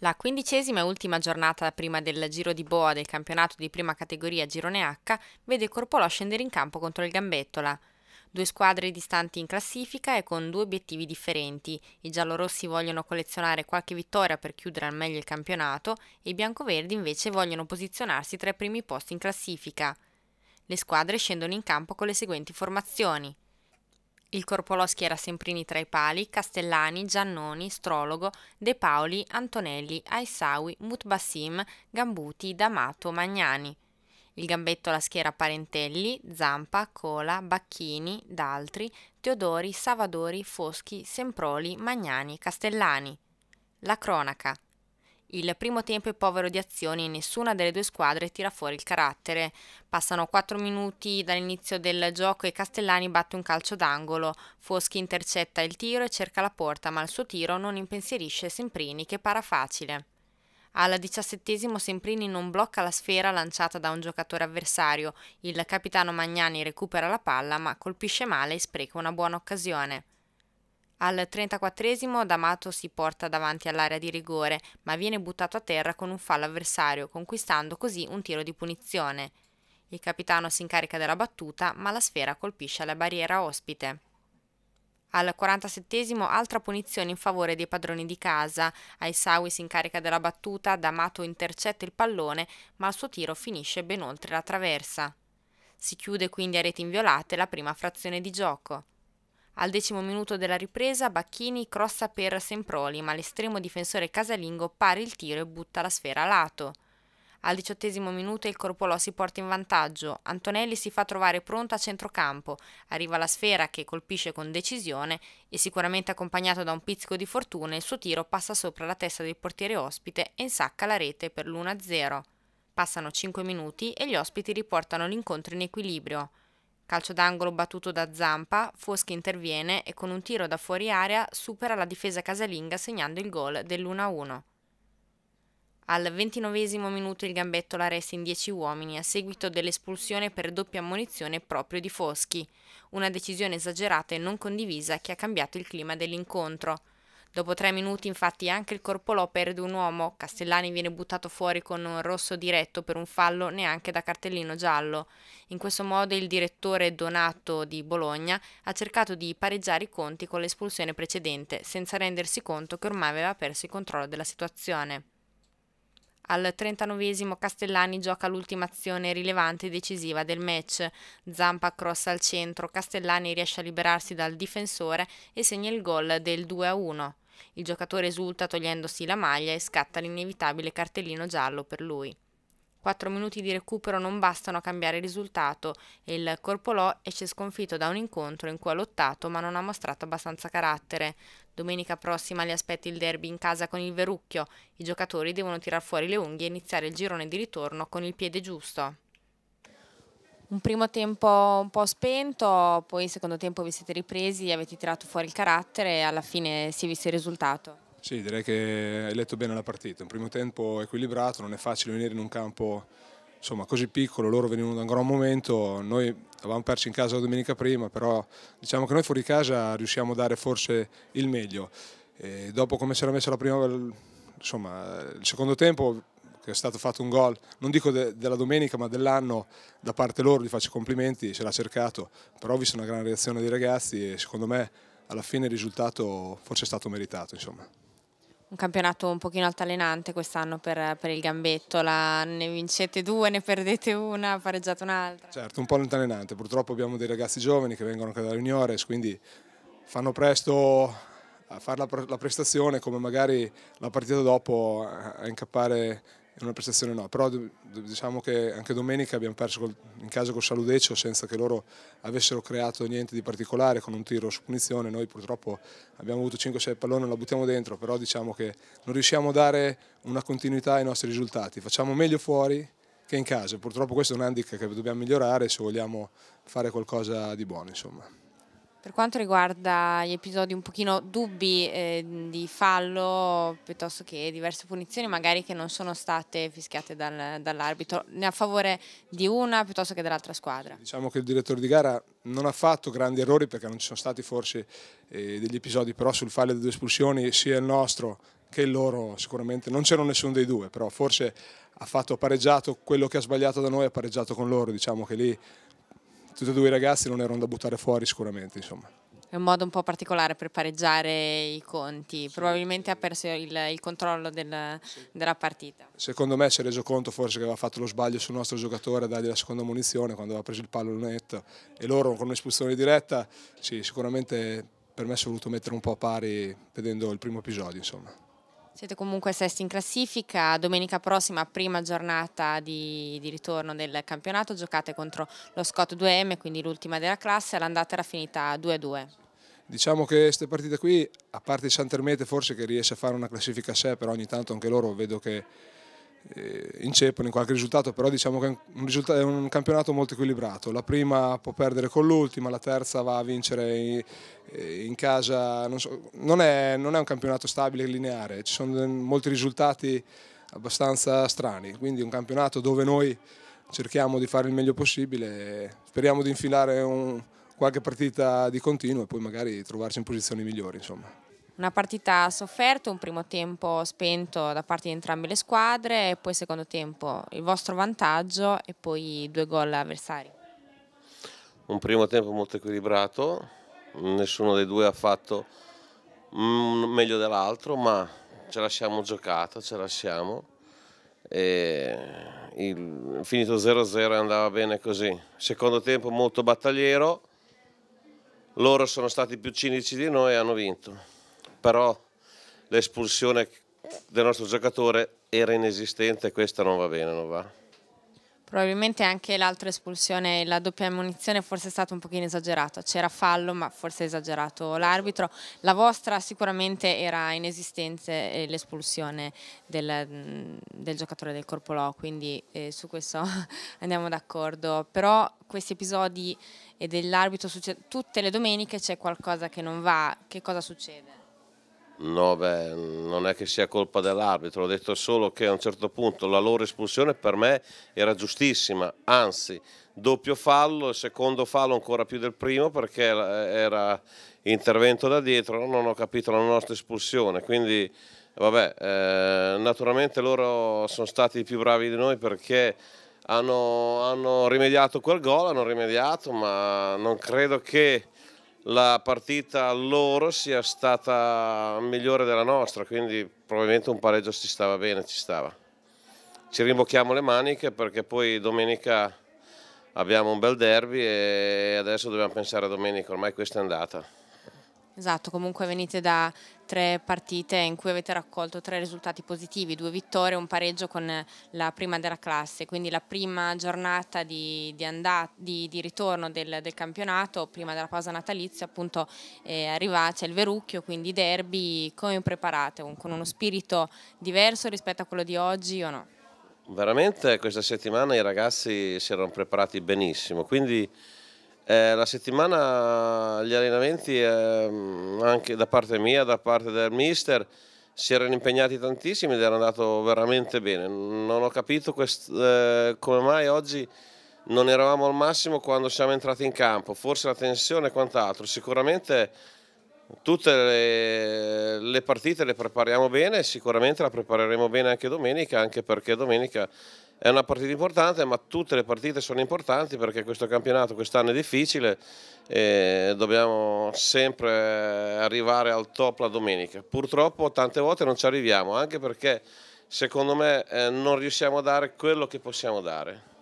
La quindicesima e ultima giornata prima del Giro di Boa del campionato di prima categoria Girone H vede Corpolò scendere in campo contro il Gambettola. Due squadre distanti in classifica e con due obiettivi differenti. I giallorossi vogliono collezionare qualche vittoria per chiudere al meglio il campionato e i biancoverdi invece vogliono posizionarsi tra i primi posti in classifica. Le squadre scendono in campo con le seguenti formazioni. Il Corpoloschi era Semprini tra i pali, Castellani, Giannoni, Strologo, De Paoli, Antonelli, Aissaui, Mutbassim, Gambuti, D'Amato, Magnani. Il gambetto la schiera Parentelli, Zampa, Cola, Bacchini, D'Altri, Teodori, Savadori, Foschi, Semproli, Magnani, Castellani. La cronaca. Il primo tempo è povero di azioni, e nessuna delle due squadre tira fuori il carattere. Passano 4 minuti dall'inizio del gioco e Castellani batte un calcio d'angolo. Foschi intercetta il tiro e cerca la porta, ma il suo tiro non impensierisce Semprini che para facile. Al diciassettesimo Semprini non blocca la sfera lanciata da un giocatore avversario. Il capitano Magnani recupera la palla, ma colpisce male e spreca una buona occasione. Al 34 esimo D'Amato si porta davanti all'area di rigore, ma viene buttato a terra con un fallo avversario, conquistando così un tiro di punizione. Il capitano si incarica della battuta, ma la sfera colpisce la barriera ospite. Al 47 esimo altra punizione in favore dei padroni di casa. Aisawi si incarica della battuta, D'Amato intercetta il pallone, ma il suo tiro finisce ben oltre la traversa. Si chiude quindi a reti inviolate la prima frazione di gioco. Al decimo minuto della ripresa Bacchini crossa per Semproli, ma l'estremo difensore casalingo pare il tiro e butta la sfera a lato. Al diciottesimo minuto il Corpolò si porta in vantaggio, Antonelli si fa trovare pronto a centrocampo, arriva la sfera che colpisce con decisione e sicuramente accompagnato da un pizzico di fortuna il suo tiro passa sopra la testa del portiere ospite e insacca la rete per l'1-0. Passano 5 minuti e gli ospiti riportano l'incontro in equilibrio. Calcio d'angolo battuto da Zampa, Foschi interviene e con un tiro da fuori area supera la difesa casalinga segnando il gol dell'1-1. Al ventinovesimo minuto il gambetto la resta in 10 uomini a seguito dell'espulsione per doppia ammonizione proprio di Foschi, una decisione esagerata e non condivisa che ha cambiato il clima dell'incontro. Dopo tre minuti infatti anche il Corpolò perde un uomo, Castellani viene buttato fuori con un rosso diretto per un fallo neanche da cartellino giallo. In questo modo il direttore Donato di Bologna ha cercato di pareggiare i conti con l'espulsione precedente, senza rendersi conto che ormai aveva perso il controllo della situazione. Al 39 Castellani gioca l'ultima azione rilevante e decisiva del match. Zampa cross al centro, Castellani riesce a liberarsi dal difensore e segna il gol del 2-1. Il giocatore esulta togliendosi la maglia e scatta l'inevitabile cartellino giallo per lui. Quattro minuti di recupero non bastano a cambiare il risultato e il Corpolò esce sconfitto da un incontro in cui ha lottato ma non ha mostrato abbastanza carattere. Domenica prossima li aspetta il derby in casa con il Verucchio. I giocatori devono tirar fuori le unghie e iniziare il girone di ritorno con il piede giusto un primo tempo un po' spento, poi il secondo tempo vi siete ripresi, avete tirato fuori il carattere e alla fine si è visto il risultato. Sì, direi che hai letto bene la partita, un primo tempo equilibrato, non è facile venire in un campo insomma, così piccolo, loro venivano da un gran momento, noi avevamo perso in casa la domenica prima, però diciamo che noi fuori casa riusciamo a dare forse il meglio. E dopo come si era messa la prima, insomma, il secondo tempo che è stato fatto un gol, non dico de della domenica ma dell'anno, da parte loro gli faccio complimenti, ce l'ha cercato, però ho visto una gran reazione dei ragazzi e secondo me alla fine il risultato forse è stato meritato. Insomma. Un campionato un pochino altalenante quest'anno per, per, il gambetto, la, ne vincete due, ne perdete una, pareggiate un'altra. Certo, un po' altalenante, purtroppo abbiamo dei ragazzi giovani che vengono anche dalle juniores, quindi fanno presto a fare la, prestazione come magari la partita dopo a incappare in una prestazione no, però diciamo che anche domenica abbiamo perso in casa col Saludeccio senza che loro avessero creato niente di particolare con un tiro su punizione, noi purtroppo abbiamo avuto 5-6 palloni e la buttiamo dentro, però diciamo che non riusciamo a dare una continuità ai nostri risultati, facciamo meglio fuori che in casa, purtroppo questo è un handicap che dobbiamo migliorare se vogliamo fare qualcosa di buono insomma. Per quanto riguarda gli episodi un pochino dubbi eh, di fallo piuttosto che diverse punizioni magari che non sono state fischiate dal, dall'arbitro, né a favore di una piuttosto che dell'altra squadra? Diciamo che il direttore di gara non ha fatto grandi errori perché non ci sono stati forse eh, degli episodi, però sul fallo delle due espulsioni sia il nostro che il loro sicuramente, non c'era nessuno dei due, però forse ha fatto pareggiato quello che ha sbagliato da noi, ha pareggiato con loro, diciamo che lì tutti e due i ragazzi non erano da buttare fuori sicuramente. Insomma. È un modo un po' particolare per pareggiare i conti, probabilmente ha perso il, il controllo del, della partita. Secondo me si è reso conto forse che aveva fatto lo sbaglio sul nostro giocatore a dargli la seconda munizione quando aveva preso il pallone netto e loro con un'espulsione diretta sì, sicuramente per me si è voluto mettere un po' a pari vedendo il primo episodio. Insomma. Siete comunque sesti in classifica, domenica prossima prima giornata di, di ritorno del campionato, giocate contro lo Scott 2M, quindi l'ultima della classe, l'andata era finita 2-2. Diciamo che queste partite qui, a parte il Santermete forse che riesce a fare una classifica a sé, però ogni tanto anche loro vedo che eh, inceppano in qualche risultato, però diciamo che è un, è un, campionato molto equilibrato. La prima può perdere con l'ultima, la terza va a vincere in, eh, in casa. Non, so, non, è, non, è, un campionato stabile e lineare, ci sono molti risultati abbastanza strani, quindi un campionato dove noi cerchiamo di fare il meglio possibile, speriamo di infilare un, qualche partita di continuo e poi magari trovarci in posizioni migliori. Insomma. Una partita sofferta, un primo tempo spento da parte di entrambe le squadre e poi secondo tempo il vostro vantaggio e poi due gol avversari. Un primo tempo molto equilibrato, nessuno dei due ha fatto meglio dell'altro, ma ce la siamo giocata, ce la siamo. Il, finito 0-0 andava bene così. Secondo tempo molto battagliero, loro sono stati più cinici di noi e hanno vinto però l'espulsione del nostro giocatore era inesistente, questa non va bene, non va. Probabilmente anche l'altra espulsione, la doppia ammunizione, forse è stata un pochino esagerata. C'era fallo, ma forse è esagerato l'arbitro. La vostra sicuramente era inesistente eh, l'espulsione del, mm, del, giocatore del Corpolò, quindi eh, su questo andiamo d'accordo. Però questi episodi e dell'arbitro, tutte le domeniche c'è qualcosa che non va. Che cosa succede? No, beh, non è che sia colpa dell'arbitro, ho detto solo che a un certo punto la loro espulsione per me era giustissima, anzi doppio fallo, il secondo fallo ancora più del primo perché eh, era intervento da dietro, non ho capito la nostra espulsione, quindi vabbè, eh, naturalmente loro sono stati più bravi di noi perché hanno, hanno rimediato quel gol, hanno rimediato, ma non credo che la partita loro sia stata migliore della nostra, quindi probabilmente un pareggio ci stava bene, ci stava. Ci rimbocchiamo le maniche perché poi domenica abbiamo un bel derby e adesso dobbiamo pensare a domenica, ormai questa è andata. Esatto, comunque venite da tre partite in cui avete raccolto tre risultati positivi, due vittorie e un pareggio con la prima della classe, quindi la prima giornata di, di, andata, di, di ritorno del, del, campionato, prima della pausa natalizia, appunto è arrivata, c'è il Verucchio, quindi derby, come preparate? con uno spirito diverso rispetto a quello di oggi o no? Veramente questa settimana i ragazzi si erano preparati benissimo, quindi eh, la settimana gli allenamenti, eh, anche da parte mia, da parte del mister, si erano impegnati tantissimi ed era andato veramente bene. Non ho capito eh, come mai oggi non eravamo al massimo quando siamo entrati in campo, forse la tensione e quant'altro. Sicuramente tutte le, le partite le prepariamo bene, sicuramente la prepareremo bene anche domenica, anche perché domenica è una partita importante, ma tutte le partite sono importanti perché questo campionato quest'anno è difficile e dobbiamo sempre arrivare al top la domenica. Purtroppo tante volte non ci arriviamo, anche perché secondo me eh, non riusciamo a dare quello che possiamo dare.